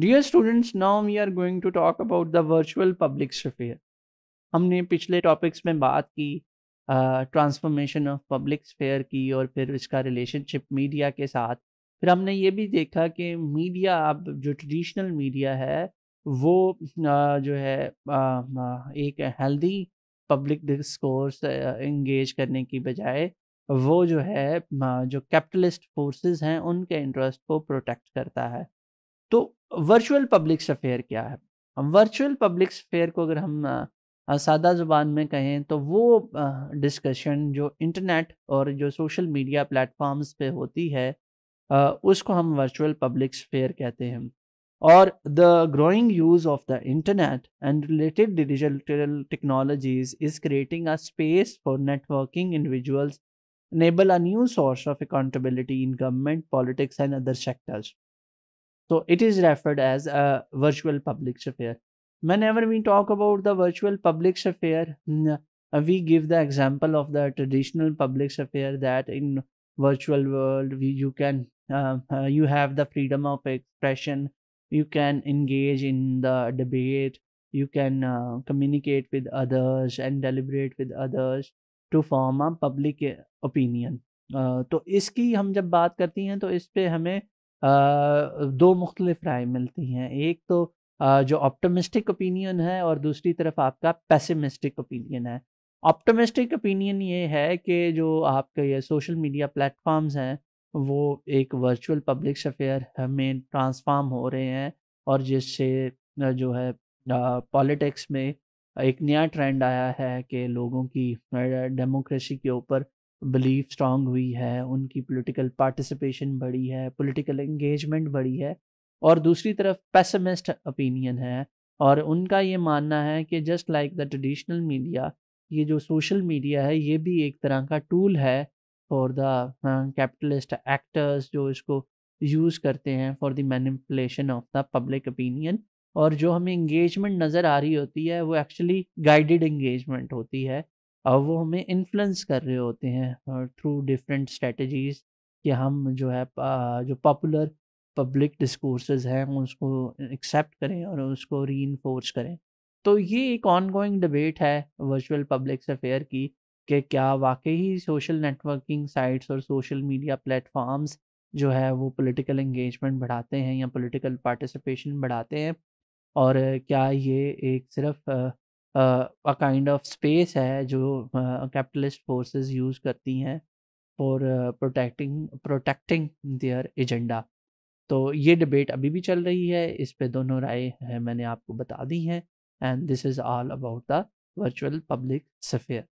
Dear students now we are going to talk about the virtual public sphere हमने पिछले topics में बात की ट्रांसफॉर्मेशन ऑफ पब्लिक स्फीयर की और फिर इसका रिलेशनशिप मीडिया के साथ फिर हमने ये भी देखा कि मीडिया अब जो ट्रेडिशनल मीडिया है वो uh, जो है uh, एक हेल्दी पब्लिक डिस्कोर्स इंगेज करने की बजाय वो जो है जो कैपिटलिस्ट फोर्सेस हैं उनके इंटरेस्ट को प्रोटेक्ट करता है तो वर्चुअल पब्लिक अफेयर क्या है हम वर्चुअल पब्लिक अफेयर को अगर हम सादा ज़ुबान में कहें तो वो डिस्कशन जो इंटरनेट और जो सोशल मीडिया प्लेटफॉर्म्स पे होती है उसको हम वर्चुअल पब्लिक स्फेयर कहते हैं और the growing use of the internet and related digital technologies is creating a space for networking individuals enable a new source of accountability in government, politics, and other So it is referred as a virtual public sphere. Whenever we talk about the virtual public sphere, uh, we give the example of the traditional public sphere that in virtual world we, you can uh, uh, you have the freedom of expression you can engage in the debate you can uh, communicate with others and deliberate with others to form a public uh, opinion uh, तो इसकी हम जब बात करती हैं तो इस पे हमें दो मुख्तलिफ राय मिलती हैं एक तो जो ऑप्टोमिस्टिक ओपिनियन है और दूसरी तरफ आपका पैसिमिस्टिक ओपिनियन है ऑप्टोमिस्टिक ओपिनियन ये है कि जो आपके ये सोशल मीडिया प्लेटफॉर्म्स हैं वो एक वर्चुअल पब्लिक अफेयर में ट्रांसफार्म हो रहे हैं और जिससे जो है पॉलिटिक्स में एक नया ट्रेंड आया है कि लोगों की डेमोक्रेसी के ऊपर बिलीफ स्ट्रांग हुई है उनकी पॉलिटिकल पार्टिसिपेशन बढ़ी है पॉलिटिकल इंगेजमेंट बढ़ी है और दूसरी तरफ पैसमिस्ट ओपिनियन है और उनका ये मानना है कि just like the traditional media ये जो सोशल मीडिया है ये भी एक तरह का टूल है फॉर द कैपिटलिस्ट एक्टर्स जो इसको यूज़ करते हैं for the manipulation of the public opinion और जो हमें इंगेजमेंट नज़र आ रही होती है वो एक्चुअली गाइडेड इंगेजमेंट होती है अब वो हमें इन्फ्लुएंस कर रहे होते हैं थ्रू डिफरेंट स्ट्रेटजीज कि हम जो है जो पॉपुलर पब्लिक डिस्कोर्स हैं उसको एक्सेप्ट करें और उसको री करें तो ये एक ऑन गोइंग डिबेट है वर्चुअल पब्लिक अफेयर की कि क्या वाकई सोशल नेटवर्किंग साइट्स और सोशल मीडिया प्लेटफॉर्म्स जो है वो पॉलिटिकल इंगेजमेंट बढ़ाते हैं या पॉलिटिकल पार्टिसिपेशन बढ़ाते हैं और क्या ये एक सिर्फ अ काइंड ऑफ स्पेस है जो कैपिटलिस्ट फोर्सेस यूज करती हैं for protecting protecting their agenda तो ये डिबेट अभी भी चल रही है इस पे दोनों राय मैंने आपको बता दी हैं and this is all about the virtual public sphere